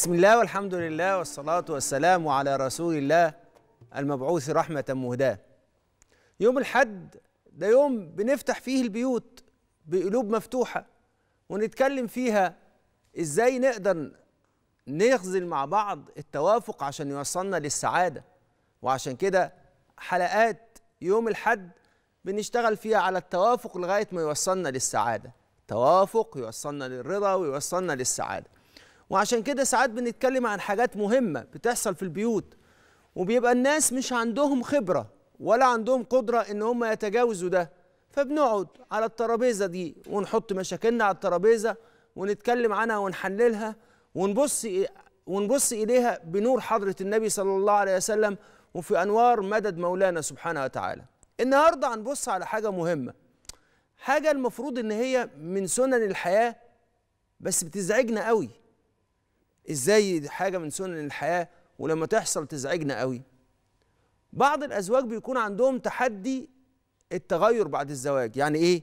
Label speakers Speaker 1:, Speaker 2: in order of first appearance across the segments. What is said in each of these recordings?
Speaker 1: بسم الله والحمد لله والصلاة والسلام على رسول الله المبعوث رحمة مهداة يوم الحد ده يوم بنفتح فيه البيوت بقلوب مفتوحة ونتكلم فيها ازاي نقدر نخزن مع بعض التوافق عشان يوصلنا للسعادة وعشان كده حلقات يوم الحد بنشتغل فيها على التوافق لغاية ما يوصلنا للسعادة توافق يوصلنا للرضا ويوصلنا للسعادة وعشان كده ساعات بنتكلم عن حاجات مهمة بتحصل في البيوت وبيبقى الناس مش عندهم خبرة ولا عندهم قدرة إن هم يتجاوزوا ده فبنقعد على الترابيزة دي ونحط مشاكلنا على الترابيزة ونتكلم عنها ونحللها ونبص ونبص إليها بنور حضرة النبي صلى الله عليه وسلم وفي أنوار مدد مولانا سبحانه وتعالى النهاردة هنبص على حاجة مهمة حاجة المفروض إن هي من سنن الحياة بس بتزعجنا قوي ازاي حاجه من سنن الحياه ولما تحصل تزعجنا قوي بعض الازواج بيكون عندهم تحدي التغير بعد الزواج يعني ايه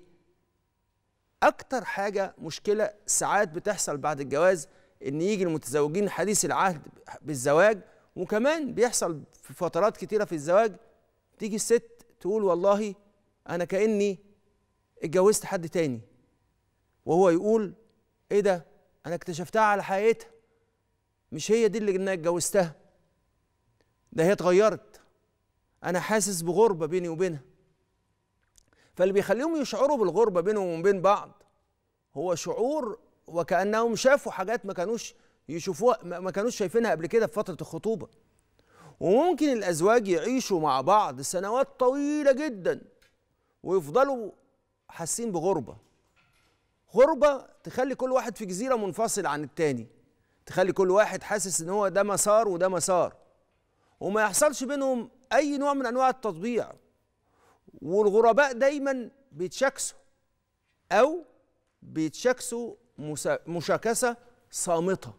Speaker 1: اكتر حاجه مشكله ساعات بتحصل بعد الجواز ان يجي المتزوجين حديث العهد بالزواج وكمان بيحصل في فترات كتيره في الزواج تيجي الست تقول والله انا كاني اتجوزت حد تاني وهو يقول ايه ده انا اكتشفتها على حقيقتها مش هي دي اللي انا اتجوزتها ده هي اتغيرت انا حاسس بغربه بيني وبينها فاللي بيخليهم يشعروا بالغربه بينهم وبين بعض هو شعور وكانهم شافوا حاجات ما كانوش يشوفوها ما كانوش شايفينها قبل كده في فتره الخطوبه وممكن الازواج يعيشوا مع بعض سنوات طويله جدا ويفضلوا حاسين بغربه غربه تخلي كل واحد في جزيره منفصل عن التاني تخلي كل واحد حاسس ان هو ده مسار وده مسار وما يحصلش بينهم اي نوع من انواع التطبيع والغرباء دايما بيتشاكسوا او بيتشاكسوا مشاكسه صامته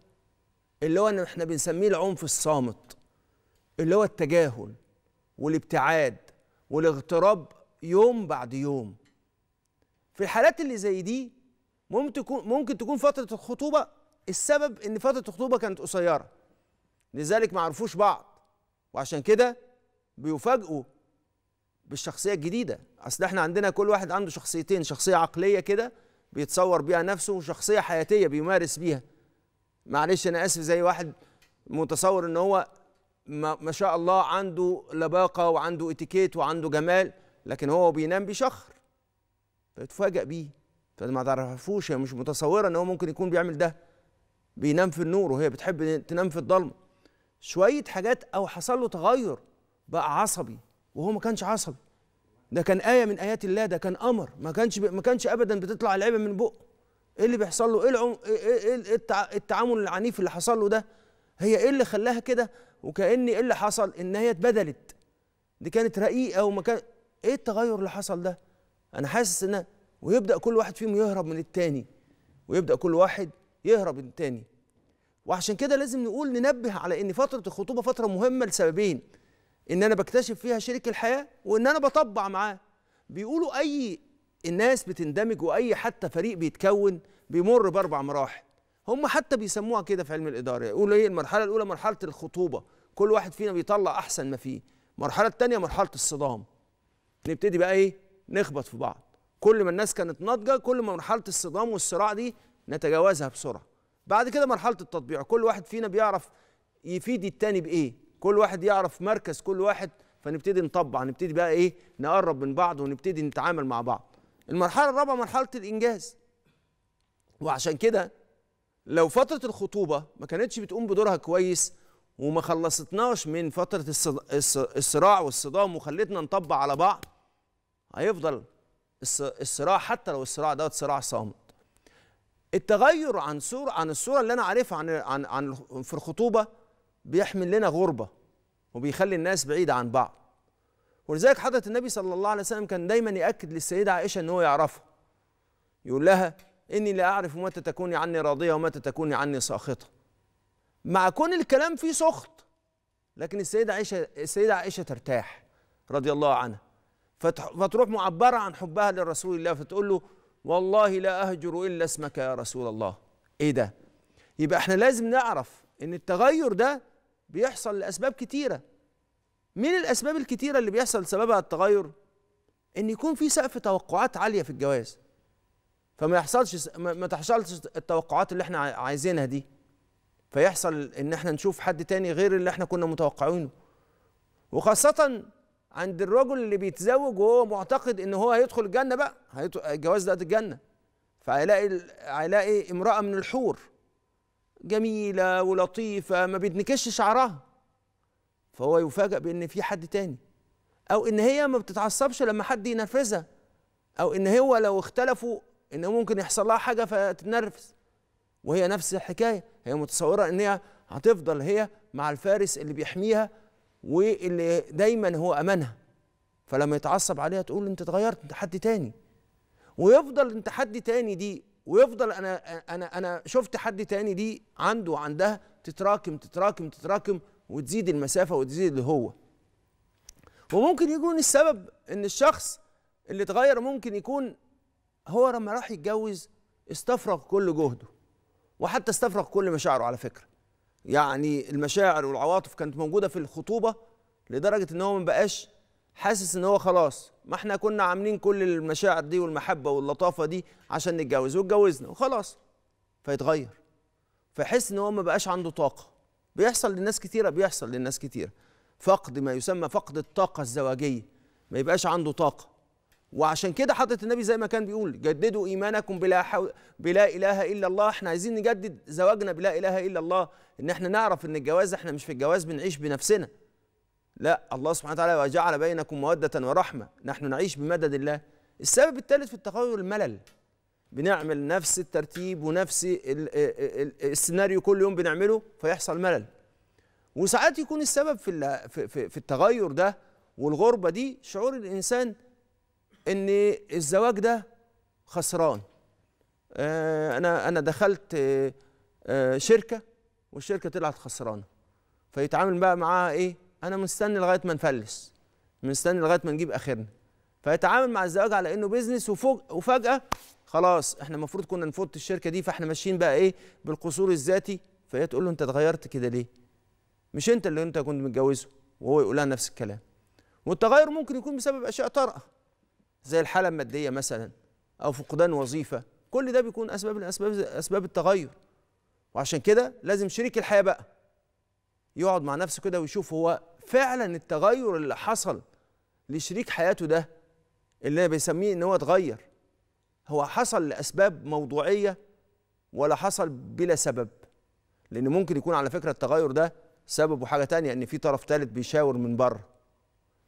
Speaker 1: اللي هو احنا بنسميه العنف الصامت اللي هو التجاهل والابتعاد والاغتراب يوم بعد يوم في الحالات اللي زي دي ممكن تكون ممكن تكون فتره الخطوبه السبب ان فتره الخطوبه كانت قصيره لذلك ما عرفوش بعض وعشان كده بيفاجئوا بالشخصيه الجديده اصل احنا عندنا كل واحد عنده شخصيتين شخصيه عقليه كده بيتصور بيها نفسه وشخصيه حياتيه بيمارس بيها معلش انا اسف زي واحد متصور ان هو ما شاء الله عنده لباقه وعنده اتيكيت وعنده جمال لكن هو بينام بيشخر فيتفاجئ بيه فما تعرفوش مش متصوره ان هو ممكن يكون بيعمل ده بينام في النور وهي بتحب تنام في الضلمه شويه حاجات او حصل له تغير بقى عصبي وهو ما كانش عصبي ده كان ايه من ايات الله ده كان امر ما كانش ما كانش ابدا بتطلع العيبه من بقه ايه اللي بيحصل له ايه, العم... إيه-،, إيه-،, إيه, إيه التعامل العنيف اللي حصل له ده هي ايه اللي خلاها كده وكان ايه اللي حصل ان هي اتبدلت دي كانت رقيقه وما كان ايه التغير اللي حصل ده انا حاسس ان ويبدا كل واحد فيهم يهرب من التاني ويبدا كل واحد يهرب تاني وعشان كده لازم نقول ننبه على ان فتره الخطوبه فتره مهمه لسببين ان انا بكتشف فيها شريك الحياه وان انا بطبع معاه بيقولوا اي الناس بتندمج واي حتى فريق بيتكون بيمر باربع مراحل هم حتى بيسموها كده في علم الاداره يقولوا ايه المرحله الاولى مرحله الخطوبه كل واحد فينا بيطلع احسن ما فيه المرحله الثانيه مرحله الصدام نبتدي بقى ايه نخبط في بعض كل ما الناس كانت ناضجه كل ما مرحله الصدام والصراع دي نتجاوزها بسرعه بعد كده مرحله التطبيع كل واحد فينا بيعرف يفيد التاني بايه كل واحد يعرف مركز كل واحد فنبتدي نطبع نبتدي بقى ايه نقرب من بعض ونبتدي نتعامل مع بعض المرحله الرابعه مرحله الانجاز وعشان كده لو فتره الخطوبه ما كانتش بتقوم بدورها كويس وما خلصتناش من فتره الصراع والصدام وخلتنا نطبع على بعض هيفضل الصراع حتى لو الصراع دوت صراع صامت التغير عن صورة عن الصورة اللي أنا عارفها عن عن عن في الخطوبة بيحمل لنا غربة وبيخلي الناس بعيدة عن بعض ولذلك حضرة النبي صلى الله عليه وسلم كان دايما يأكد للسيدة عائشة إن هو يعرفها يقول لها إني لا أعرف متى تكوني عني راضية ومتى تكوني عني ساخطة مع كون الكلام فيه سخط لكن السيدة عائشة السيدة عائشة ترتاح رضي الله عنها فتروح معبرة عن حبها لرسول الله فتقول له والله لا أهجر إلا اسمك يا رسول الله إيه ده يبقى احنا لازم نعرف ان التغير ده بيحصل لأسباب كتيرة من الأسباب الكتيرة اللي بيحصل سببها التغير ان يكون في سقف توقعات عالية في الجواز فما يحصلش ما تحصلش التوقعات اللي احنا عايزينها دي فيحصل ان احنا نشوف حد تاني غير اللي احنا كنا متوقعينه وخاصة عند الرجل اللي بيتزوج وهو معتقد ان هو هيدخل الجنه بقى الجواز ده الجنه فهيلاقي هيلاقي امراه من الحور جميله ولطيفه ما بيتنكش شعرها فهو يفاجأ بان في حد تاني او ان هي ما بتتعصبش لما حد ينرفزها او ان هو لو اختلفوا ان ممكن يحصل لها حاجه فتتنرفز وهي نفس الحكايه هي متصوره ان هي هتفضل هي مع الفارس اللي بيحميها واللي دايما هو امانها فلما يتعصب عليها تقول انت اتغيرت انت حد تاني ويفضل انت حد تاني دي ويفضل انا انا انا شفت حد تاني دي عنده وعندها تتراكم تتراكم تتراكم وتزيد المسافه وتزيد اللي هو وممكن يكون السبب ان الشخص اللي اتغير ممكن يكون هو لما راح يتجوز استفرغ كل جهده وحتى استفرغ كل مشاعره على فكره يعني المشاعر والعواطف كانت موجوده في الخطوبه لدرجه ان هو ما بقاش حاسس ان هو خلاص ما احنا كنا عاملين كل المشاعر دي والمحبه واللطافه دي عشان نتجوز واتجوزنا وخلاص فيتغير فيحس ان هو ما بقاش عنده طاقه بيحصل لناس كتيره بيحصل لناس كتيره فقد ما يسمى فقد الطاقه الزواجيه ما يبقاش عنده طاقه وعشان كده حضرة النبي زي ما كان بيقول جددوا إيمانكم بلا, حو... بلا إله إلا الله احنا عايزين نجدد زواجنا بلا إله إلا الله إن احنا نعرف إن الجواز احنا مش في الجواز بنعيش بنفسنا لا الله سبحانه وتعالى وجعل بينكم مودة ورحمة نحن نعيش بمدد الله السبب الثالث في التغير الملل بنعمل نفس الترتيب ونفس السيناريو كل يوم بنعمله فيحصل ملل وساعات يكون السبب في في التغير ده والغربة دي شعور الإنسان ان الزواج ده خسران آه، انا انا دخلت آه، آه، شركه والشركه طلعت خسرانه فيتعامل بقى معاها ايه انا مستني لغايه ما نفلس مستني لغايه ما نجيب اخرنا فيتعامل مع الزواج على انه بيزنس وفجاه خلاص احنا المفروض كنا نفوت الشركه دي فاحنا ماشيين بقى ايه بالقصور الذاتي فهي تقول له انت اتغيرت كده ليه مش انت اللي انت كنت متجوزه وهو يقول لها نفس الكلام والتغير ممكن يكون بسبب اشياء طارئه زي الحاله الماديه مثلا او فقدان وظيفه كل ده بيكون اسباب الاسباب اسباب التغير وعشان كده لازم شريك الحياه بقى يقعد مع نفسه كده ويشوف هو فعلا التغير اللي حصل لشريك حياته ده اللي بيسميه ان هو اتغير هو حصل لاسباب موضوعيه ولا حصل بلا سبب لان ممكن يكون على فكره التغير ده سببه حاجه تانية ان في طرف ثالث بيشاور من بره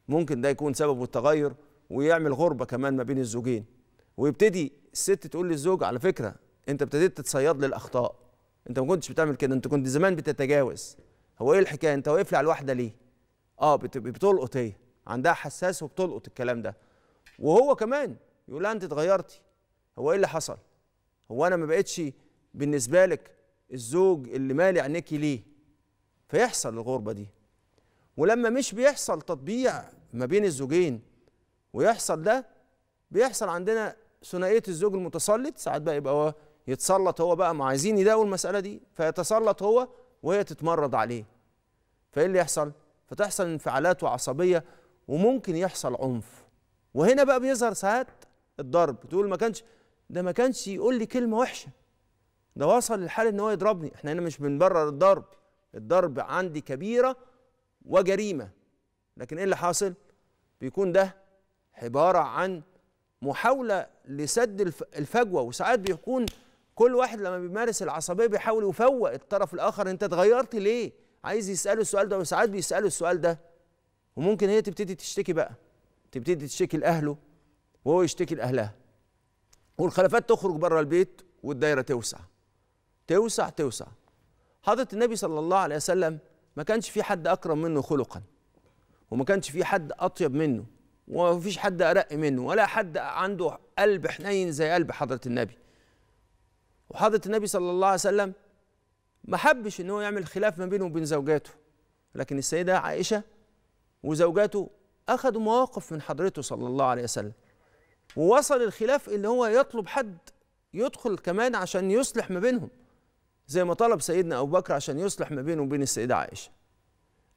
Speaker 1: ممكن ده يكون سببه التغير ويعمل غربه كمان ما بين الزوجين ويبتدي الست تقول للزوج على فكره انت ابتديت تتصيد للاخطاء انت ما كنتش بتعمل كده انت كنت زمان بتتجاوز هو ايه الحكايه انت واقف لي على الواحده ليه اه بتلقط هي عندها حساس وبتلقط الكلام ده وهو كمان يقول لها انت اتغيرتي هو ايه اللي حصل هو انا ما بقتش بالنسبه لك الزوج اللي مالي عينيكي ليه فيحصل الغربه دي ولما مش بيحصل تطبيع ما بين الزوجين ويحصل ده بيحصل عندنا ثنائيه الزوج المتسلط ساعات بقى يبقى هو يتسلط هو بقى ما عايزين يداووا المساله دي فيتسلط هو وهي تتمرد عليه فايه اللي يحصل فتحصل انفعالات وعصبيه وممكن يحصل عنف وهنا بقى بيظهر ساعات الضرب تقول ما كانش ده ما كانش يقول لي كلمه وحشه ده وصل للحال ان هو يضربني احنا هنا مش بنبرر الضرب الضرب عندي كبيره وجريمه لكن ايه اللي حاصل بيكون ده عبارة عن محاولة لسد الفجوة وساعات بيكون كل واحد لما بيمارس العصبية بيحاول يفوق الطرف الآخر أنت اتغيرت ليه؟ عايز يسأله السؤال ده وساعات بيسأله السؤال ده وممكن هي تبتدي تشتكي بقى تبتدي تشتكي لأهله وهو يشتكي لأهلها والخلافات تخرج بره البيت والدايرة توسع توسع توسع حضرة النبي صلى الله عليه وسلم ما كانش في حد أكرم منه خلقا وما كانش في حد أطيب منه ومفيش حد ارق منه ولا حد عنده قلب حنين زي قلب حضره النبي وحضره النبي صلى الله عليه وسلم ما حبش ان هو يعمل خلاف ما بينه وبين زوجاته لكن السيده عائشه وزوجاته اخذوا مواقف من حضرته صلى الله عليه وسلم ووصل الخلاف ان هو يطلب حد يدخل كمان عشان يصلح ما بينهم زي ما طلب سيدنا ابو بكر عشان يصلح ما بينه وبين السيده عائشه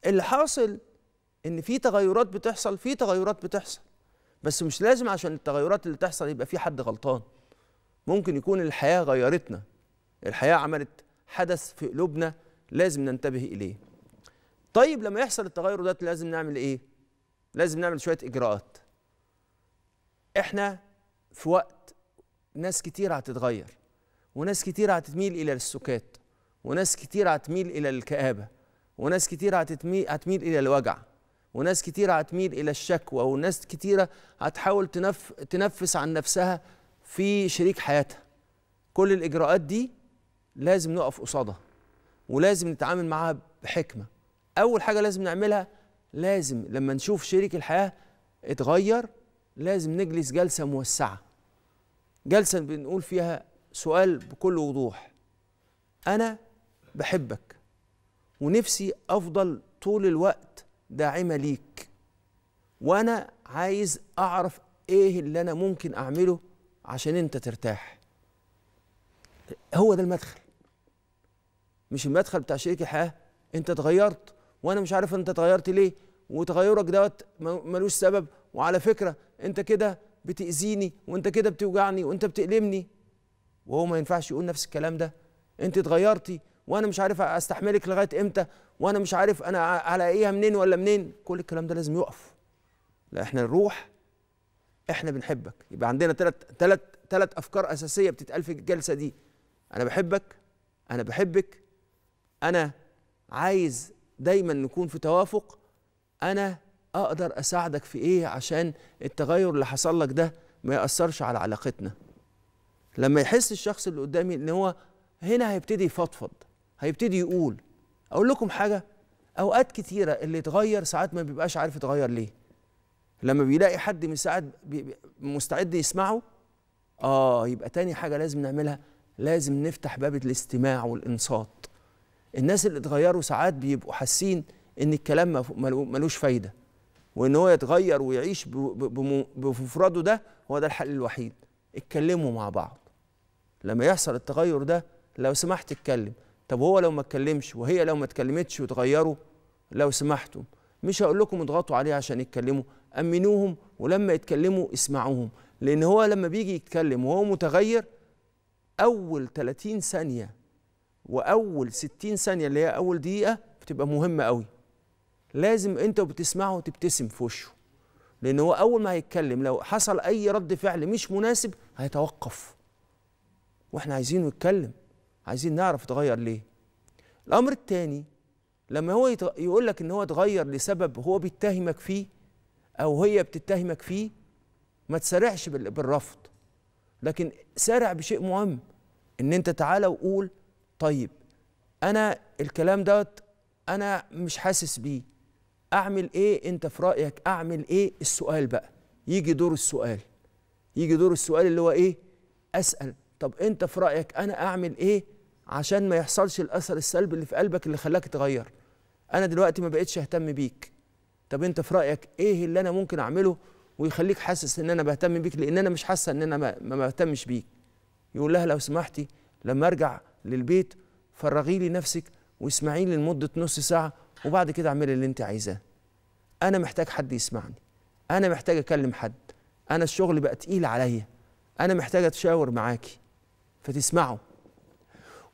Speaker 1: اللي حاصل ان في تغيرات بتحصل في تغيرات بتحصل بس مش لازم عشان التغيرات اللي تحصل يبقى في حد غلطان ممكن يكون الحياه غيرتنا الحياه عملت حدث في قلوبنا لازم ننتبه اليه طيب لما يحصل التغير ده لازم نعمل ايه لازم نعمل شويه اجراءات احنا في وقت ناس كتير هتتغير وناس كتير هتميل الى السكات وناس كتير هتميل الى الكآبه وناس كتير هتميل الى الوجع وناس كتيرة هتميل إلى الشكوى وناس كتيرة هتحاول تنف... تنفس عن نفسها في شريك حياتها كل الإجراءات دي لازم نقف قصادها ولازم نتعامل معاها بحكمة أول حاجة لازم نعملها لازم لما نشوف شريك الحياة اتغير لازم نجلس جلسة موسعة جلسة بنقول فيها سؤال بكل وضوح أنا بحبك ونفسي أفضل طول الوقت داعمه ليك وانا عايز اعرف ايه اللي انا ممكن اعمله عشان انت ترتاح هو ده المدخل مش المدخل بتاع شريك الحياه انت اتغيرت وانا مش عارف انت اتغيرت ليه وتغيرك دوت ملوش سبب وعلى فكره انت كده بتاذيني وانت كده بتوجعني وانت بتألمني وهو ما ينفعش يقول نفس الكلام ده انت اتغيرتي وانا مش عارف استحملك لغايه امتى وانا مش عارف انا الاقيها منين ولا منين كل الكلام ده لازم يقف لا احنا نروح احنا بنحبك يبقى عندنا ثلاث ثلاث ثلاث افكار اساسيه بتتقال في الجلسه دي انا بحبك انا بحبك انا عايز دايما نكون في توافق انا اقدر اساعدك في ايه عشان التغير اللي حصل لك ده ما ياثرش على علاقتنا لما يحس الشخص اللي قدامي ان هو هنا هيبتدي يفضفض هيبتدي يقول اقول لكم حاجه اوقات كتيره اللي اتغير ساعات ما بيبقاش عارف اتغير ليه لما بيلاقي حد من ساعات مستعد يسمعه اه يبقى تاني حاجه لازم نعملها لازم نفتح باب الاستماع والانصات الناس اللي اتغيروا ساعات بيبقوا حاسين ان الكلام ملوش فايده وان هو يتغير ويعيش بمفرده ده هو ده الحل الوحيد اتكلموا مع بعض لما يحصل التغير ده لو سمحت اتكلم طب وهو لو ما اتكلمش وهي لو ما اتكلمتش وتغيروا لو سمحتم مش هقول لكم اضغطوا عليه عشان يتكلموا امنوهم ولما يتكلموا اسمعوهم لان هو لما بيجي يتكلم وهو متغير اول 30 ثانيه واول 60 ثانيه اللي هي اول دقيقه بتبقى مهمه قوي لازم انت وبتسمعه تبتسم في وشه لان هو اول ما هيتكلم لو حصل اي رد فعل مش مناسب هيتوقف واحنا عايزينه يتكلم عايزين نعرف اتغير ليه الامر الثاني لما هو يقول لك ان هو اتغير لسبب هو بيتهمك فيه او هي بتتهمك فيه ما تسارعش بالرفض لكن سارع بشيء مهم ان انت تعالى وقول طيب انا الكلام دوت انا مش حاسس بيه اعمل ايه انت في رايك اعمل ايه السؤال بقى يجي دور السؤال يجي دور السؤال اللي هو ايه اسال طب انت في رايك انا اعمل ايه عشان ما يحصلش الاثر السلبي اللي في قلبك اللي خلاك تغير انا دلوقتي ما بقتش اهتم بيك طب انت في رايك ايه اللي انا ممكن اعمله ويخليك حاسس ان انا بهتم بيك لان انا مش حاسه ان انا ما بهتمش بيك يقول لها لو سمحتي لما ارجع للبيت فرغي لي نفسك واسمعي لي لمده نص ساعه وبعد كده اعملي اللي انت عايزاه انا محتاج حد يسمعني انا محتاج اكلم حد انا الشغل بقى تقيل عليا انا محتاج اتشاور معاكي فتسمعوا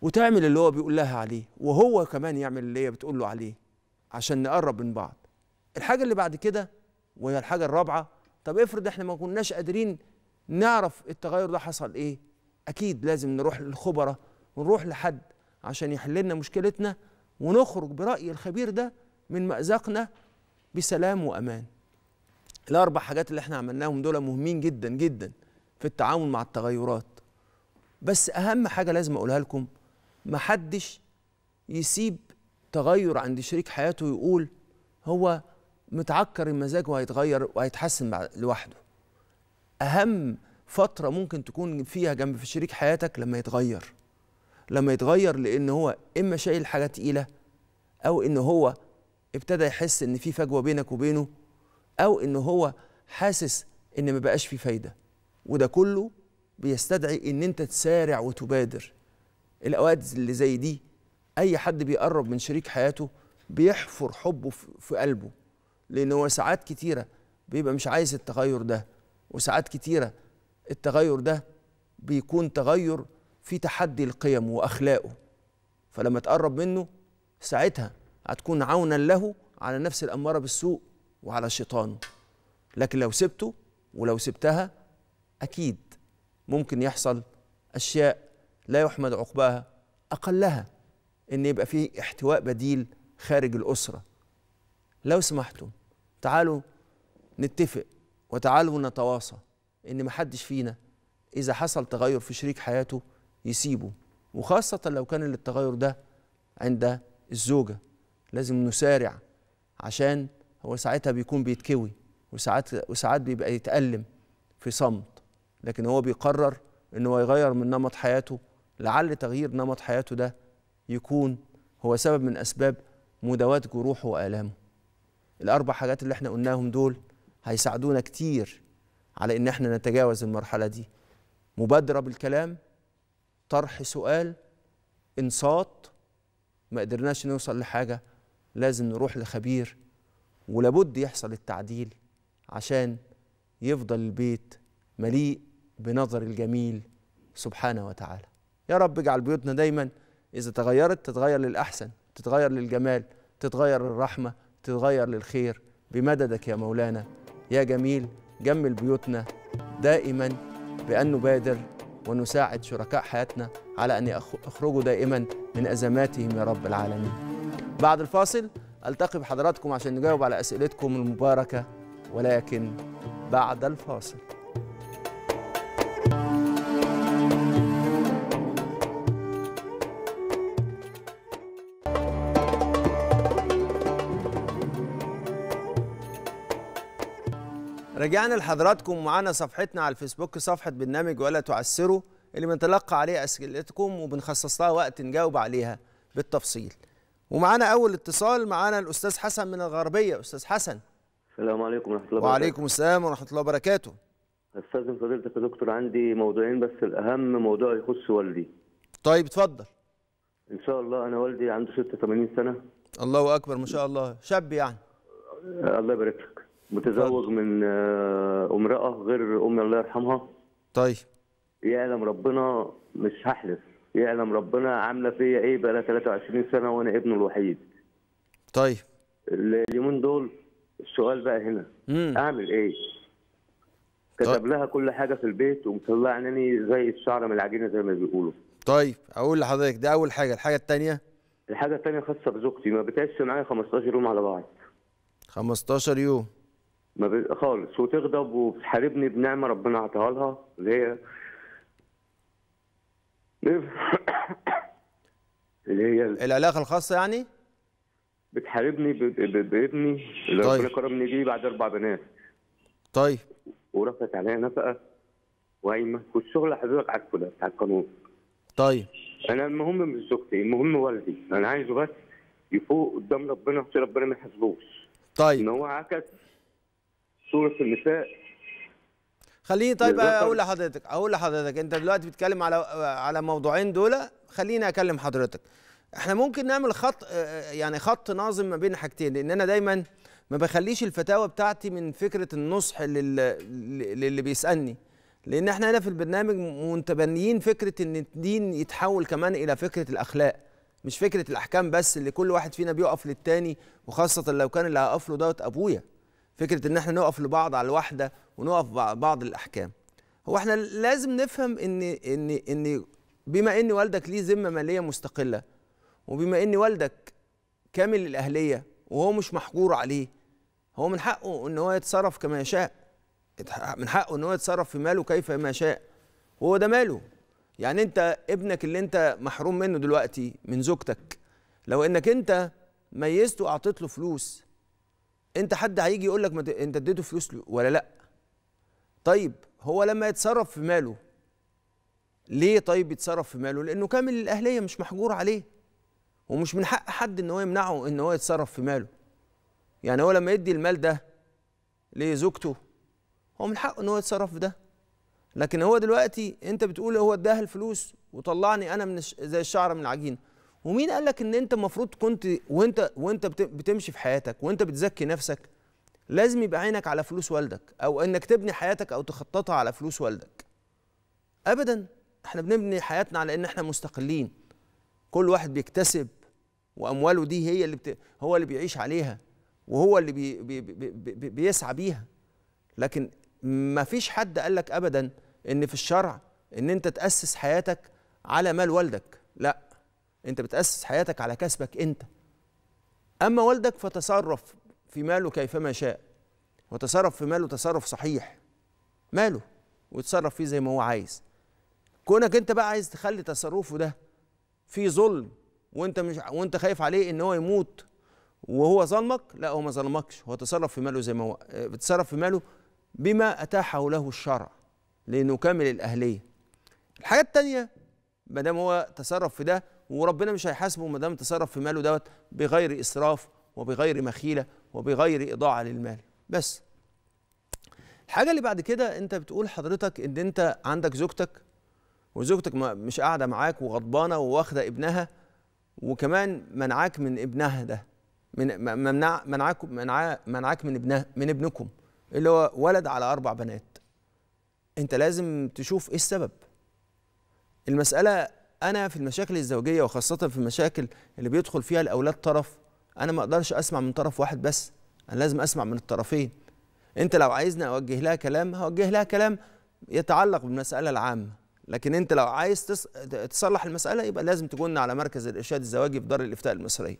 Speaker 1: وتعمل اللي هو بيقول لها عليه وهو كمان يعمل اللي هي بتقول له عليه عشان نقرب من بعض الحاجه اللي بعد كده وهي الحاجه الرابعه طب افرض احنا ما كناش قادرين نعرف التغير ده حصل ايه اكيد لازم نروح للخبراء ونروح لحد عشان يحل لنا مشكلتنا ونخرج براي الخبير ده من مازقنا بسلام وامان الاربع حاجات اللي احنا عملناهم دول مهمين جدا جدا في التعامل مع التغيرات بس اهم حاجه لازم اقولها لكم محدش يسيب تغير عند شريك حياته ويقول هو متعكر المزاج وهيتغير وهيتحسن لوحده اهم فتره ممكن تكون فيها جنب في شريك حياتك لما يتغير لما يتغير لان هو اما شايل حاجه تقيله او ان هو ابتدى يحس ان في فجوه بينك وبينه او ان هو حاسس ان ما بقاش في فايده وده كله بيستدعي ان انت تسارع وتبادر الاوقات اللي زي دي اي حد بيقرب من شريك حياته بيحفر حبه في قلبه لان هو ساعات كتيره بيبقى مش عايز التغير ده وساعات كتيره التغير ده بيكون تغير في تحدي القيم واخلاقه فلما تقرب منه ساعتها هتكون عونا له على نفس الاماره بالسوء وعلى شيطانه لكن لو سبته ولو سبتها اكيد ممكن يحصل اشياء لا يحمد عقباها أقلها إن يبقى فيه احتواء بديل خارج الأسرة لو سمحتم تعالوا نتفق وتعالوا نتواصى إن محدش فينا إذا حصل تغير في شريك حياته يسيبه وخاصة لو كان التغير ده عند الزوجة لازم نسارع عشان هو ساعتها بيكون بيتكوي وساعات وساعات بيبقى يتألم في صمت لكن هو بيقرر ان هو يغير من نمط حياته لعل تغيير نمط حياته ده يكون هو سبب من أسباب مداواة جروحه وآلامه الأربع حاجات اللي احنا قلناهم دول هيساعدونا كتير على إن احنا نتجاوز المرحلة دي مبادرة بالكلام طرح سؤال انصات ما قدرناش نوصل لحاجة لازم نروح لخبير ولابد يحصل التعديل عشان يفضل البيت مليء بنظر الجميل سبحانه وتعالى يا رب اجعل بيوتنا دايما إذا تغيرت تتغير للأحسن تتغير للجمال تتغير للرحمة تتغير للخير بمددك يا مولانا يا جميل جمل بيوتنا دائما بأن نبادر ونساعد شركاء حياتنا على أن يخرجوا دائما من أزماتهم يا رب العالمين بعد الفاصل ألتقي بحضراتكم عشان نجاوب على أسئلتكم المباركة ولكن بعد الفاصل رجعنا لحضراتكم ومعانا صفحتنا على الفيسبوك صفحة برنامج ولا تعسروا اللي بنتلقى عليه أسئلتكم وبنخصص لها وقت نجاوب عليها بالتفصيل ومعانا أول اتصال معانا الأستاذ حسن من الغربية أستاذ حسن
Speaker 2: السلام عليكم ورحمة الله وبركاته وعليكم
Speaker 1: السلام ورحمة الله وبركاته
Speaker 2: أستاذن فضيلتك يا دكتور عندي موضوعين بس الأهم موضوع يخص والدي
Speaker 1: طيب اتفضل
Speaker 2: إن شاء الله أنا والدي عنده 86 سنة
Speaker 1: الله أكبر ما شاء الله شاب يعني
Speaker 2: الله يبارك لك متزوج من آه، امرأة غير أمي الله يرحمها طيب يعلم ربنا مش هحلف يعلم ربنا عاملة فيا إيه بقى لها 23 سنة وأنا ابنه الوحيد طيب اليومين دول السؤال بقى هنا مم. أعمل إيه؟ طيب. كتب لها كل حاجة في البيت ومطلع عيني زي الشعره من العجينة زي ما بيقولوا
Speaker 1: طيب أقول لحضرتك ده أول حاجة الحاجة التانية
Speaker 2: الحاجة التانية خاصة بزوجتي ما بتعيش معايا 15 يوم على بعض
Speaker 1: 15 يوم
Speaker 2: ما بي... خالص وتغضب وبتحاربني بنعمه ربنا عطاها لها اللي هي اللي هي العلاقه الخاصه يعني بتحاربني ب... ب... بابني اللي طيب. ربنا كرمني بيه بعد اربع بنات طيب ورفعت عليا نفقه وايمه والشغل حضرتك عارفه ده بتاع القانون طيب انا المهم مش زوجتي المهم والدي انا عايزه بس يفوق قدام ربنا عشان ربنا ما يحاسبوش طيب ان هو عكس صوره النساء خليني طيب اقول
Speaker 1: لحضرتك اقول لحضرتك انت دلوقتي بتتكلم على على موضوعين دول خليني اكلم حضرتك احنا ممكن نعمل خط يعني خط ناظم ما بين حاجتين لان انا دايما ما بخليش الفتاوى بتاعتي من فكره النصح للي, للي بيسالني لان احنا هنا في البرنامج متبنيين فكره ان الدين يتحول كمان الى فكره الاخلاق مش فكره الاحكام بس اللي كل واحد فينا بيقف للتاني وخاصه لو كان اللي هقف له دوت ابويا فكره ان احنا نقف لبعض على الواحده ونقف بعض الاحكام هو احنا لازم نفهم ان ان ان بما ان والدك ليه ذمه ماليه مستقله وبما ان والدك كامل الاهليه وهو مش محجور عليه هو من حقه ان هو يتصرف كما يشاء من حقه ان هو يتصرف في ماله كيف ما شاء وهو ده ماله يعني انت ابنك اللي انت محروم منه دلوقتي من زوجتك لو انك انت ميزته واعطيت له فلوس انت حد هيجي يقول لك انت اديته فلوس ولا لا طيب هو لما يتصرف في ماله ليه طيب يتصرف في ماله لانه كامل الاهليه مش محجور عليه ومش من حق حد ان هو يمنعه ان هو يتصرف في ماله يعني هو لما يدي المال ده لزوجته هو من حقه ان هو يتصرف في ده لكن هو دلوقتي انت بتقول هو اداها الفلوس وطلعني انا من زي الشعره من العجينه ومين قال لك ان انت المفروض كنت وانت وانت بتمشي في حياتك وانت بتزكي نفسك لازم يبقى عينك على فلوس والدك او انك تبني حياتك او تخططها على فلوس والدك ابدا احنا بنبني حياتنا على ان احنا مستقلين كل واحد بيكتسب وامواله دي هي اللي بت... هو اللي بيعيش عليها وهو اللي بي... بي... بي... بيسعى بيها لكن ما فيش حد قال لك ابدا ان في الشرع ان انت تاسس حياتك على مال والدك لا انت بتاسس حياتك على كسبك انت اما والدك فتصرف في ماله كيفما شاء وتصرف في ماله تصرف صحيح ماله ويتصرف فيه زي ما هو عايز كونك انت بقى عايز تخلي تصرفه ده فيه ظلم وانت مش وانت خايف عليه ان هو يموت وهو ظلمك لا هو ما ظلمكش هو تصرف في ماله زي ما هو آه، بتصرف في ماله بما اتاحه له الشرع لانه كامل الاهليه الحاجه الثانيه ما دام هو تصرف في ده وربنا مش هيحاسبه ما دام تصرف في ماله دوت بغير اسراف وبغير مخيله وبغير اضاعه للمال بس الحاجه اللي بعد كده انت بتقول حضرتك ان انت عندك زوجتك وزوجتك مش قاعده معاك وغضبانه وواخده ابنها وكمان منعاك من ابنها ده من منع منعاك منع منعاك من ابنها من ابنكم اللي هو ولد على اربع بنات انت لازم تشوف ايه السبب المساله انا في المشاكل الزوجيه وخاصه في المشاكل اللي بيدخل فيها الاولاد طرف انا ما اقدرش اسمع من طرف واحد بس انا لازم اسمع من الطرفين انت لو عايزني اوجه لها كلام هوجه لها كلام يتعلق بالمساله العامه لكن انت لو عايز تصلح المساله يبقى لازم تكون على مركز الارشاد الزواجي في دار الافتاء المصريه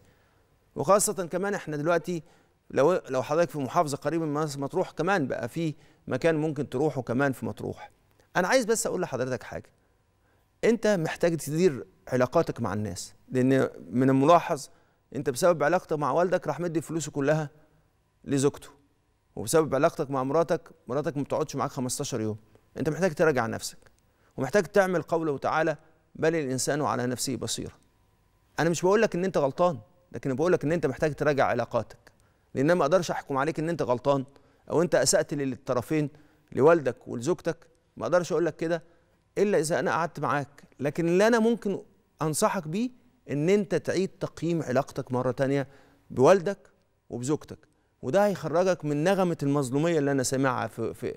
Speaker 1: وخاصه كمان احنا دلوقتي لو لو حضرتك في محافظه قريبه من مطروح كمان بقى في مكان ممكن تروحه كمان في مطروح انا عايز بس اقول لحضرتك حاجه انت محتاج تدير علاقاتك مع الناس لان من الملاحظ انت بسبب علاقتك مع والدك راح مدي فلوسه كلها لزوجته وبسبب علاقتك مع مراتك مراتك ما بتقعدش معاك 15 يوم انت محتاج تراجع نفسك ومحتاج تعمل قوله تعالى بل الانسان على نفسه بصيره انا مش بقول لك ان انت غلطان لكن بقول لك ان انت محتاج تراجع علاقاتك لان انا ما اقدرش احكم عليك ان انت غلطان او انت اسات للطرفين لوالدك ولزوجتك ما اقدرش اقول لك كده الا اذا انا قعدت معاك لكن اللي انا ممكن انصحك بيه ان انت تعيد تقييم علاقتك مره تانية بوالدك وبزوجتك وده هيخرجك من نغمه المظلوميه اللي انا سامعها في, في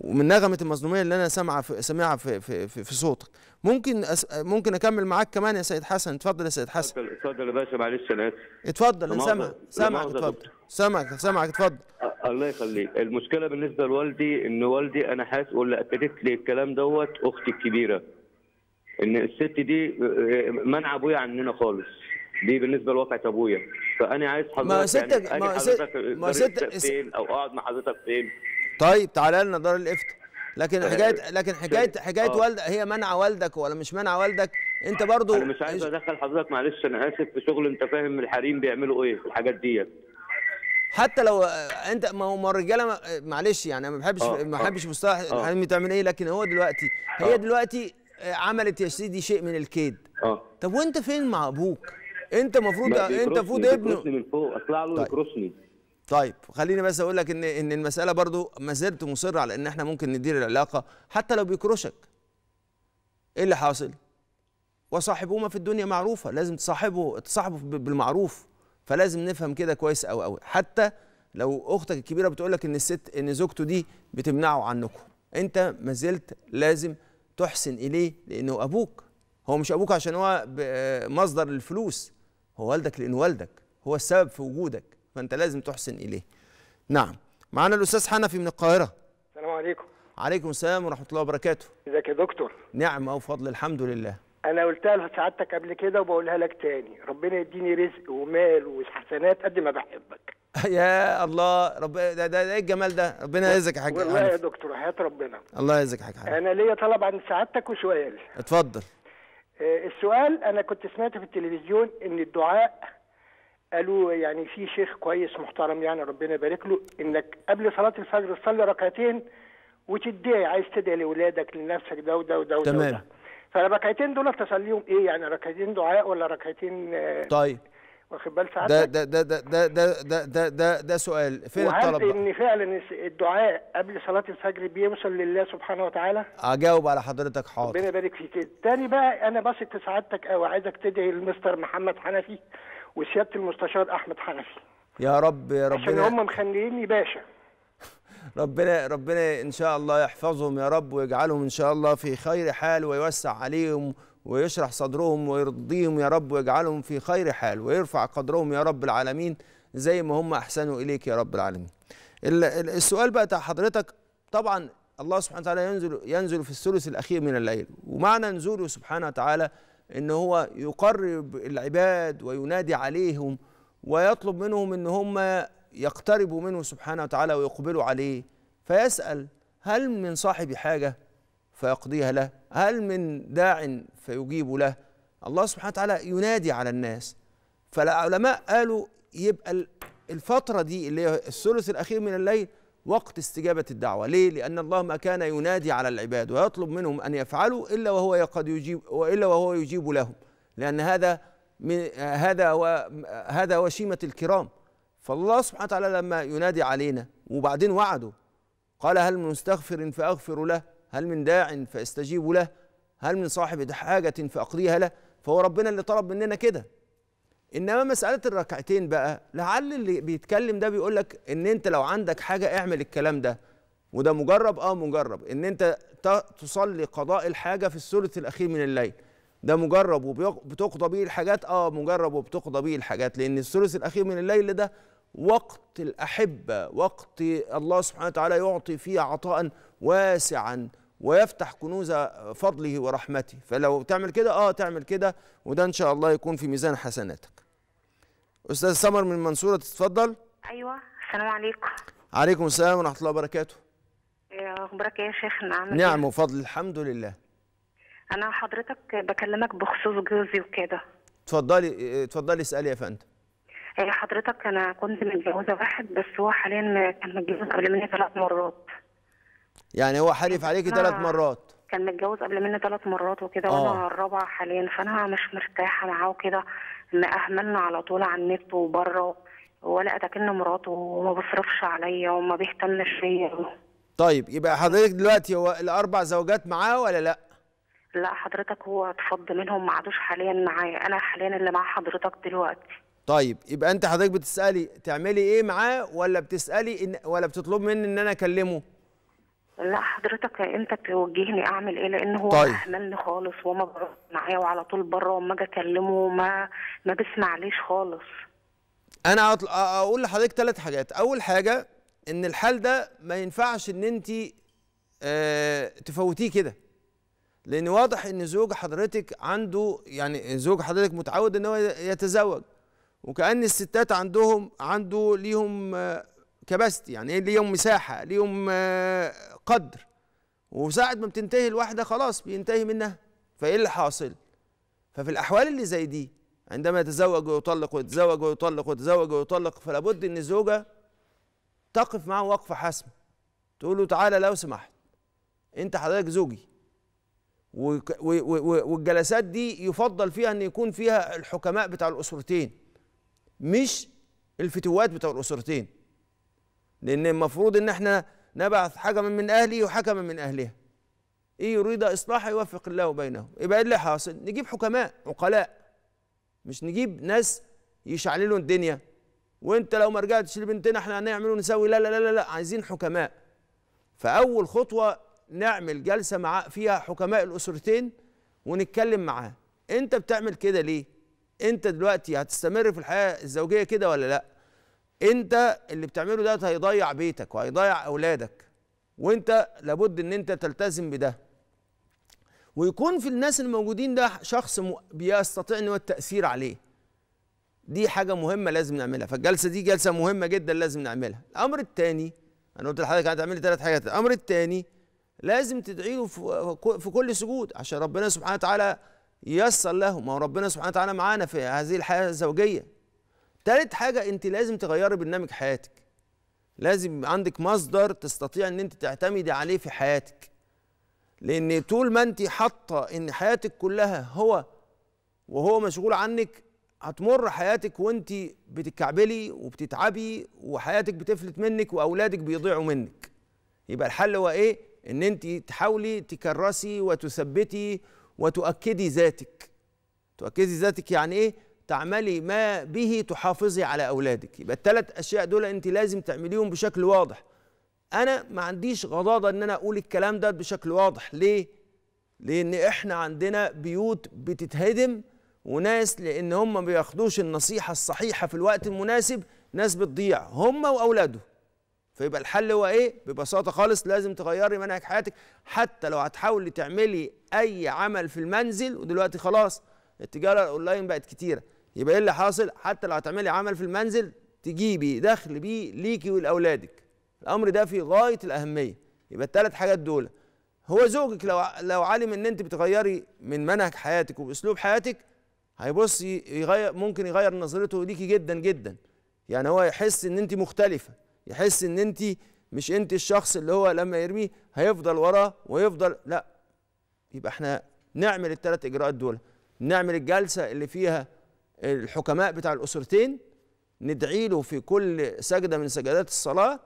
Speaker 1: ومن نغمه المظلوميه اللي انا سامعه في سامعها في, في, في, في صوتك ممكن أس... ممكن اكمل معاك كمان يا سيد حسن اتفضل يا سيد حسن
Speaker 2: اتفضل يا باشا معلش انا اسف
Speaker 1: اتفضل انا سامعك سامعك اتفضل سامعك سامعك اتفضل
Speaker 2: الله يخليك المشكله بالنسبه لوالدي ان والدي انا حاسس واللي اكدت لي الكلام دوت اختي الكبيره ان الست دي آه، منع ابويا عننا خالص دي بالنسبه لواقعه ابويا فانا عايز يعني حضرتك ما ستك يعني ما, ستك ما ستك فين او اقعد مع حضرتك فين
Speaker 1: طيب تعالى لنا دار الافتاء لكن طيب، حكايه لكن حكايه حكايه آه. والدك هي منع والدك ولا مش منع والدك انت برضو انا مش عايز ادخل
Speaker 2: حضرتك معلش انا اسف في شغل انت فاهم الحريم بيعملوا ايه في الحاجات ديت
Speaker 1: حتى لو آه، انت ما هو الرجاله آه، معلش يعني انا ما بحبش ما بحبش مصطلح الحريم بتعمل ايه لكن هو دلوقتي هي أوه. دلوقتي عملت يا سيدي شيء من الكيد اه طب وانت فين مع ابوك انت المفروض انت المفروض ابنه
Speaker 2: من فوق اطلع له طيب. يكرسني
Speaker 1: طيب خليني بس اقول لك ان ان المساله برضو ما زلت مصر على ان احنا ممكن ندير العلاقه حتى لو بيكرشك ايه اللي حاصل وصاحبهما في الدنيا معروفه لازم تصاحبه تصاحبه بالمعروف فلازم نفهم كده كويس قوي قوي حتى لو اختك الكبيره بتقول لك ان الست ان زوجته دي بتمنعه عنكم انت ما زلت لازم تحسن اليه لانه ابوك هو مش ابوك عشان هو مصدر الفلوس هو والدك لان والدك هو السبب في وجودك فانت لازم تحسن اليه نعم معانا الاستاذ حنفي من القاهره السلام عليكم عليكم السلام ورحمه الله وبركاته
Speaker 3: ازيك يا دكتور
Speaker 1: نعم او فضل الحمد لله
Speaker 3: انا قلتها لسعادتك قبل كده وبقولها لك تاني ربنا يديني رزق ومال وحسنات قد ما بحبك
Speaker 1: يا الله رب ده ده ايه الجمال ده ربنا يرزقك يا حاج والله يا
Speaker 3: دكتور حياه ربنا
Speaker 1: الله يرزقك يا حاج
Speaker 3: انا ليا طلب عن سعادتك وسؤال اتفضل آه، السؤال انا كنت سمعت في التلفزيون ان الدعاء قالوا يعني في شيخ كويس محترم يعني ربنا يبارك له انك قبل صلاه الفجر تصلي ركعتين وتدعي عايز تدعي لاولادك لنفسك ده وده وده وده تمام فالركعتين دول تصليهم ايه يعني ركعتين دعاء ولا ركعتين طيب واخد بال ده ده
Speaker 1: ده ده ده ده ده ده, ده سؤال فين الطلب ان
Speaker 3: فعلا الدعاء قبل صلاه الفجر بيوصل لله سبحانه وتعالى
Speaker 1: اجاوب على حضرتك حاضر ربنا
Speaker 3: يبارك فيك تاني بقى انا بثق في سعادتك او عايزك تدعي لمستر محمد حنفي وسياده المستشار احمد حنفي
Speaker 1: يا رب يا رب عشان هم
Speaker 3: مخليني باشا
Speaker 1: ربنا ربنا ان شاء الله يحفظهم يا رب ويجعلهم ان شاء الله في خير حال ويوسع عليهم ويشرح صدرهم ويرضيهم يا رب ويجعلهم في خير حال ويرفع قدرهم يا رب العالمين زي ما هم احسنوا اليك يا رب العالمين. السؤال بقى بتاع حضرتك طبعا الله سبحانه وتعالى ينزل ينزل في الثلث الاخير من الليل ومعنى نزوله سبحانه وتعالى ان هو يقرب العباد وينادي عليهم ويطلب منهم ان هم يقتربوا منه سبحانه وتعالى ويقبلوا عليه فيسال هل من صاحب حاجه فيقضيها له هل من داع فيجيب له الله سبحانه وتعالى ينادي على الناس فالعلماء قالوا يبقى الفتره دي اللي هي الثلث الاخير من الليل وقت استجابة الدعوة ليه؟ لأن الله ما كان ينادي على العباد ويطلب منهم أن يفعلوا إلا وهو قد يجيب وإلا وهو يجيب لهم لأن هذا من هذا و هذا وشيمة الكرام فالله سبحانه وتعالى لما ينادي علينا وبعدين وعده قال هل من مستغفر فأغفر له هل من داع فاستجيب له هل من صاحب حاجة فأقضيها له فهو ربنا اللي طلب مننا كده انما مساله الركعتين بقى لعل اللي بيتكلم ده بيقول لك ان انت لو عندك حاجه اعمل الكلام ده وده مجرب اه مجرب ان انت تصلي قضاء الحاجه في الثلث الاخير من الليل ده مجرب وبتقضى بيه الحاجات اه مجرب وبتقضى بيه الحاجات لان الثلث الاخير من الليل ده وقت الاحبه وقت الله سبحانه وتعالى يعطي فيه عطاء واسعا ويفتح كنوز فضله ورحمته فلو تعمل كده اه تعمل كده وده ان شاء الله يكون في ميزان حسناتك استاذ سمر من منصوره تتفضل
Speaker 4: ايوه السلام عليكم
Speaker 1: عليكم السلام ورحمه الله وبركاته
Speaker 4: اخبارك ايه يا شيخ نعم نعم
Speaker 1: وفضل الحمد لله
Speaker 4: انا حضرتك بكلمك بخصوص جوزي وكده
Speaker 1: اتفضلي اتفضلي اسالي يا فندم
Speaker 4: إيه، حضرتك انا كنت متجوزه واحد بس هو حاليا كان متجوز قبل مني ثلاث مرات
Speaker 1: يعني هو حلف عليكي ثلاث مرات
Speaker 4: كان متجوز قبل مني ثلاث مرات وكده وانا آه. الرابعه حاليا فانا مش مرتاحه معاه وكده مأهملنا على طول على النت وبره ولا اتكن مراته وما بيصرفش عليا وما بيهتمش فيا
Speaker 1: طيب يبقى حضرتك دلوقتي هو الاربع زوجات معاه ولا لا؟
Speaker 4: لا حضرتك هو اتفض منهم ما عادوش حاليا معايا انا حاليا اللي مع حضرتك دلوقتي
Speaker 1: طيب يبقى انت حضرتك بتسالي تعملي ايه معاه ولا بتسالي إن ولا بتطلب مني ان انا اكلمه؟
Speaker 4: لا حضرتك انت توجهني اعمل ايه لان هو طيب. اهملني خالص وما معايا وعلى طول بره وما اجي اكلمه
Speaker 1: ما ما ليش خالص انا اقول لحضرتك ثلاث حاجات اول حاجه ان الحال ده ما ينفعش ان انت اه تفوتيه كده لان واضح ان زوج حضرتك عنده يعني زوج حضرتك متعود ان هو يتزوج وكأن الستات عندهم عنده ليهم كباستي آه، يعني ايه ليهم مساحه ليهم آه، قدر وساعة ما بتنتهي الواحدة خلاص بينتهي منها فإيه اللي حاصل؟ ففي الأحوال اللي زي دي عندما يتزوج ويطلق ويتزوج ويطلق ويتزوج ويطلق فلا بد إن الزوجة تقف معه وقفة حاسمة تقول له تعالى لو سمحت أنت حضرتك زوجي والجلسات دي يفضل فيها ان يكون فيها الحكماء بتاع الاسرتين مش الفتوات بتاع الاسرتين لان المفروض ان احنا نبعث حكما من أهله وحكما من أهلها إن يريد إصلاحا يوفق الله بينه يبقى إيه اللي حاصل نجيب حكماء عقلاء مش نجيب ناس يشعللوا الدنيا وانت لو ما رجعتش لبنتنا احنا هنعمل ونسوي لا لا لا لا عايزين حكماء فاول خطوه نعمل جلسه مع فيها حكماء الاسرتين ونتكلم معاه انت بتعمل كده ليه انت دلوقتي هتستمر في الحياه الزوجيه كده ولا لا انت اللي بتعمله ده هيضيع بيتك وهيضيع اولادك وانت لابد ان انت تلتزم بده ويكون في الناس الموجودين ده شخص بيستطيع ان هو التاثير عليه دي حاجه مهمه لازم نعملها فالجلسه دي جلسه مهمه جدا لازم نعملها الامر الثاني انا قلت لحضرتك هتعملي ثلاث حاجات الامر الثاني لازم تدعي له في كل سجود عشان ربنا سبحانه وتعالى ييسر له ما هو ربنا سبحانه وتعالى معانا في هذه الحياه الزوجيه تالت حاجه انت لازم تغيري برنامج حياتك لازم عندك مصدر تستطيع ان انت تعتمدي عليه في حياتك لان طول ما انت حاطه ان حياتك كلها هو وهو مشغول عنك هتمر حياتك وانت بتتكعبلي وبتتعبي وحياتك بتفلت منك واولادك بيضيعوا منك يبقى الحل هو ايه ان انت تحاولي تكرسي وتثبتي وتؤكدي ذاتك تؤكدي ذاتك يعني ايه تعملي ما به تحافظي على أولادك يبقى الثلاث أشياء دول أنت لازم تعمليهم بشكل واضح أنا ما عنديش غضاضة أن أنا أقول الكلام ده بشكل واضح ليه؟ لأن إحنا عندنا بيوت بتتهدم وناس لأن هم ما بياخدوش النصيحة الصحيحة في الوقت المناسب ناس بتضيع هم وأولادهم فيبقى الحل هو ايه ببساطه خالص لازم تغيري منهج حياتك حتى لو هتحاولي تعملي اي عمل في المنزل ودلوقتي خلاص التجاره الاونلاين بقت كتيره يبقى ايه اللي حاصل حتى لو هتعملي عمل في المنزل تجيبي دخل بيه ليكي ولاولادك الامر ده في غايه الاهميه يبقى الثلاث حاجات دول هو زوجك لو لو علم ان انت بتغيري من منهج حياتك واسلوب حياتك هيبص يغير ممكن يغير نظرته ليكي جدا جدا يعني هو يحس ان انت مختلفه يحس ان انت مش انت الشخص اللي هو لما يرميه هيفضل وراه ويفضل لا يبقى احنا نعمل الثلاث اجراءات دول نعمل الجلسه اللي فيها الحكماء بتاع الأسرتين ندعي له في كل سجدة من سجدات الصلاة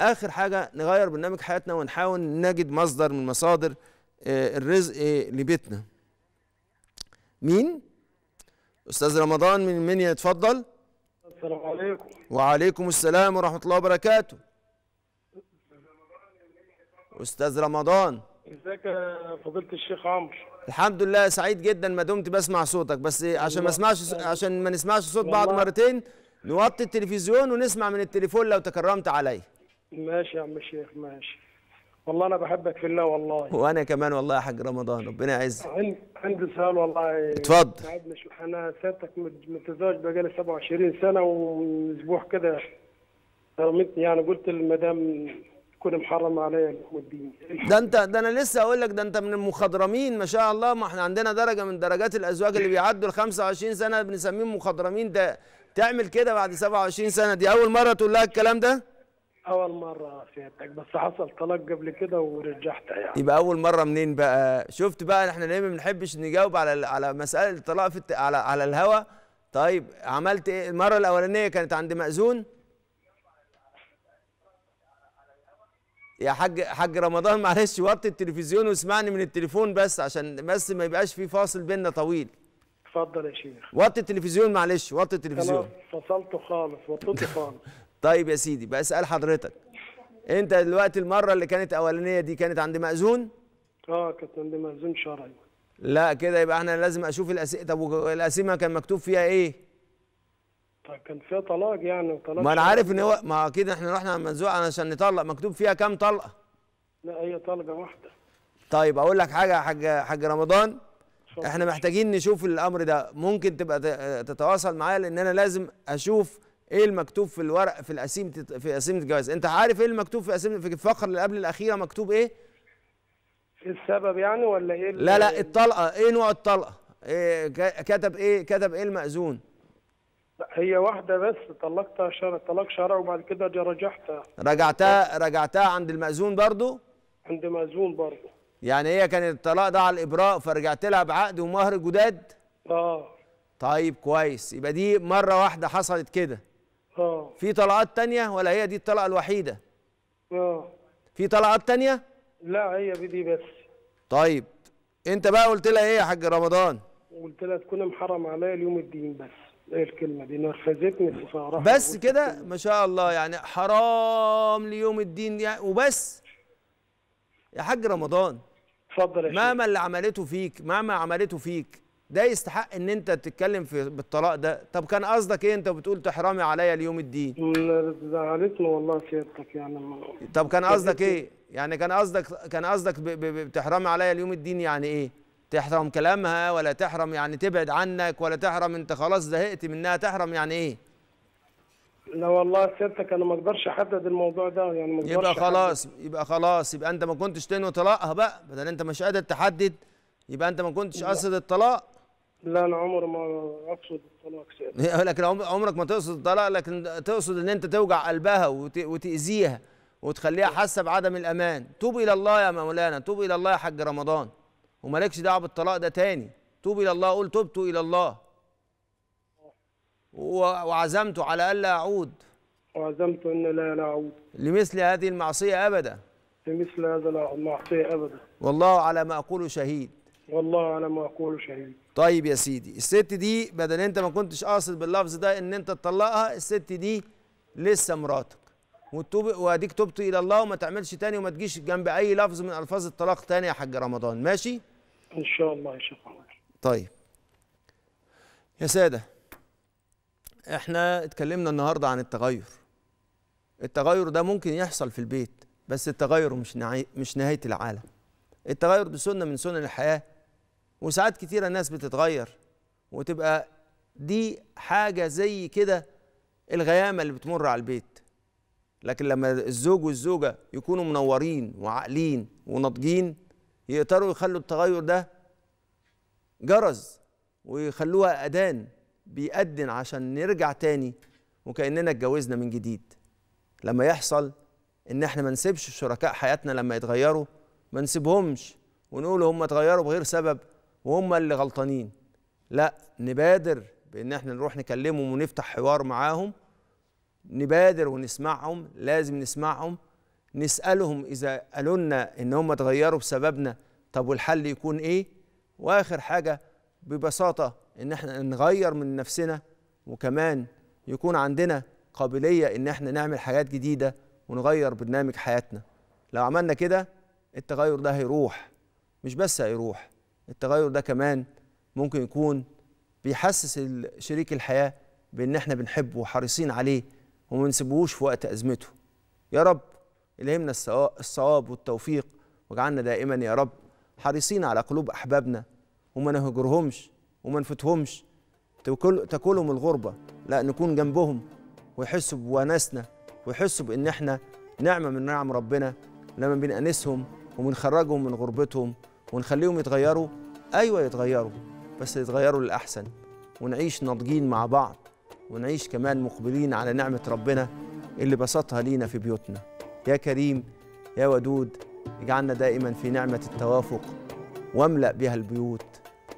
Speaker 1: آخر حاجة نغير برنامج حياتنا ونحاول نجد مصدر من مصادر آه، الرزق آه، لبيتنا مين؟ أستاذ رمضان من من اتفضل
Speaker 3: السلام عليكم
Speaker 1: وعليكم السلام ورحمة الله وبركاته أستاذ رمضان ازيك يا فضيلة الشيخ عمرو الحمد لله سعيد جدا ما دمت بسمع صوتك بس إيه، عشان ما اسمعش عشان ما نسمعش صوت بعض مرتين نوطي التلفزيون ونسمع من التليفون لو تكرمت عليا
Speaker 3: ماشي يا عم الشيخ ماشي والله انا بحبك في الله والله
Speaker 1: وانا كمان والله يا حاج رمضان ربنا يعزك
Speaker 3: عندي سؤال والله اتفضل انا سيادتك متزوج بقالي 27 سنه واسبوع كده رميتني
Speaker 1: يعني قلت المدام كل محرم عليا لحوم الدين ده انت ده انا لسه هقول لك ده انت من المخضرمين ما شاء الله ما احنا عندنا درجه من درجات الازواج اللي بيعدوا ال 25 سنه بنسميهم مخضرمين ده تعمل كده بعد 27 سنه دي اول مره تقول لها الكلام ده؟
Speaker 3: اول مره سيادتك بس حصل طلاق قبل كده ورجحتها يعني
Speaker 1: يبقى اول مره منين بقى شفت بقى احنا ليه ما بنحبش نجاوب على على مساله الطلاق في على على الهوا طيب عملت ايه المره الاولانيه كانت عند مأذون يا حاج حاج رمضان معلش وطي التلفزيون واسمعني من التليفون بس عشان بس ما يبقاش في فاصل بيننا طويل
Speaker 3: اتفضل يا شيخ
Speaker 1: وطي التلفزيون معلش وطي التلفزيون
Speaker 3: خلاص فصلته خالص وطيته خالص
Speaker 1: طيب يا سيدي بسال حضرتك انت دلوقتي المره اللي كانت اولانيه دي كانت عند مأذون
Speaker 3: اه كانت عند مأذون شرعي أيوة.
Speaker 1: لا كده يبقى احنا لازم اشوف الاسئله طب الاسئله كان مكتوب فيها ايه
Speaker 3: طيب، كان فيها طلاق يعني وطلاق ما انا عارف ان هو
Speaker 1: ما اكيد احنا رحنا المنزوعه علشان نطلق مكتوب فيها كام طلقه
Speaker 3: لا هي طلقه واحده
Speaker 1: طيب اقول لك حاجه يا حاج حاج رمضان احنا محتاجين نشوف الامر ده ممكن تبقى تتواصل معايا لان انا لازم اشوف ايه المكتوب في الورق في القسيمه في قسيمه الجواز انت عارف ايه المكتوب في قسيمه في الفقره اللي قبل الاخيره مكتوب ايه, إيه السبب يعني ولا ايه لا لا الطلقه ايه نوع الطلقه إيه كتب ايه كتب ايه المأذون
Speaker 3: هي واحدة بس طلقتها شرع طلاق شرعي وبعد كده دي رجعتها
Speaker 1: رجعتها رجعتها عند المأذون برضو؟
Speaker 3: عند مأذون برضو
Speaker 1: يعني هي كان الطلاق ده على الإبراء فرجعت لها بعقد ومهر جداد؟ اه طيب كويس يبقى دي مرة واحدة حصلت كده اه في طلقات تانية ولا هي دي الطلقة الوحيدة؟ اه في طلقات تانية؟ لا هي دي بس طيب انت بقى قلت لها ايه يا حاج رمضان؟
Speaker 3: قلت لها تكون محرم عليا اليوم
Speaker 1: الدين بس إيه الكلمة دي
Speaker 3: نرفزتني السفارة بس كده ما شاء الله
Speaker 1: يعني حرام ليوم الدين يعني وبس يا حاج رمضان اتفضل يا مهما اللي عملته فيك مهما عملته فيك ده يستحق ان انت تتكلم في بالطلاق ده طب كان قصدك ايه انت بتقول تحرمي عليا اليوم الدين زعلتني
Speaker 3: والله سيادتك يعني طب كان قصدك ايه
Speaker 1: يعني كان قصدك كان قصدك بتحرمي عليا اليوم الدين يعني ايه تحرم كلامها ولا تحرم يعني تبعد عنك ولا تحرم انت خلاص زهقت منها تحرم يعني ايه لا والله سيادتك انا ما اقدرش احدد الموضوع ده يعني ما يبقى خلاص حدد. يبقى خلاص يبقى انت ما كنتش تنوي طلاقها بقى بدل انت مش قادر تحدد يبقى انت ما كنتش قاصد الطلاق لا انا عمري ما
Speaker 3: اقصد الطلاق سيادتك
Speaker 1: لكن عمرك ما تقصد الطلاق لكن تقصد ان انت توجع قلبها وتاذيها وتخليها حاسه بعدم الامان توب الى الله يا مولانا توب الى الله يا حاج رمضان ومالكش دعوه بالطلاق ده تاني توب الى الله قول تبت الى الله وعزمت على الا اعود وعزمت ان لا لا اعود لمثل هذه المعصيه ابدا لمثل هذا المعصيه ابدا والله على ما اقول شهيد والله على ما اقول شهيد طيب يا سيدي الست دي بدل انت ما كنتش قاصد باللفظ ده ان انت تطلقها الست دي لسه مراتك وتوب واديك تبت الى الله وما تعملش تاني وما تجيش جنب اي لفظ من الفاظ الطلاق تاني يا حاج رمضان ماشي ان شاء الله يا شيخ محمد طيب يا ساده احنا اتكلمنا النهارده عن التغير التغير ده ممكن يحصل في البيت بس التغير مش نعي... مش نهايه العالم التغير ده سنه من سنن الحياه وساعات كتيره الناس بتتغير وتبقى دي حاجه زي كده الغيامه اللي بتمر على البيت لكن لما الزوج والزوجه يكونوا منورين وعاقلين وناضجين يقدروا يخلوا التغير ده جرز ويخلوها أذان بيأذن عشان نرجع تاني وكأننا اتجوزنا من جديد لما يحصل إن إحنا ما نسيبش شركاء حياتنا لما يتغيروا ما نسيبهمش ونقول هم اتغيروا بغير سبب وهم اللي غلطانين لا نبادر بإن إحنا نروح نكلمهم ونفتح حوار معاهم نبادر ونسمعهم لازم نسمعهم نسألهم إذا قالوا لنا إن هم اتغيروا بسببنا طب والحل يكون إيه؟ وآخر حاجة ببساطة إن إحنا نغير من نفسنا وكمان يكون عندنا قابلية إن إحنا نعمل حاجات جديدة ونغير برنامج حياتنا لو عملنا كده التغير ده هيروح مش بس هيروح التغير ده كمان ممكن يكون بيحسس شريك الحياة بإن إحنا بنحبه وحريصين عليه وما نسيبوش في وقت أزمته يا رب الهمنا الصواب والتوفيق واجعلنا دائما يا رب حريصين على قلوب احبابنا وما نهجرهمش وما نفوتهمش تاكلهم الغربه لا نكون جنبهم ويحسوا بوناسنا ويحسوا بان احنا نعمه من نعم ربنا لما بنأنسهم وبنخرجهم من غربتهم ونخليهم يتغيروا ايوه يتغيروا بس يتغيروا للاحسن ونعيش ناضجين مع بعض ونعيش كمان مقبلين على نعمه ربنا اللي بسطها لينا في بيوتنا يا كريم يا ودود اجعلنا دائما في نعمة التوافق واملأ بها البيوت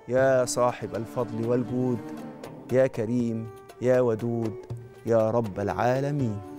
Speaker 1: يا صاحب الفضل والجود يا كريم يا ودود يا رب العالمين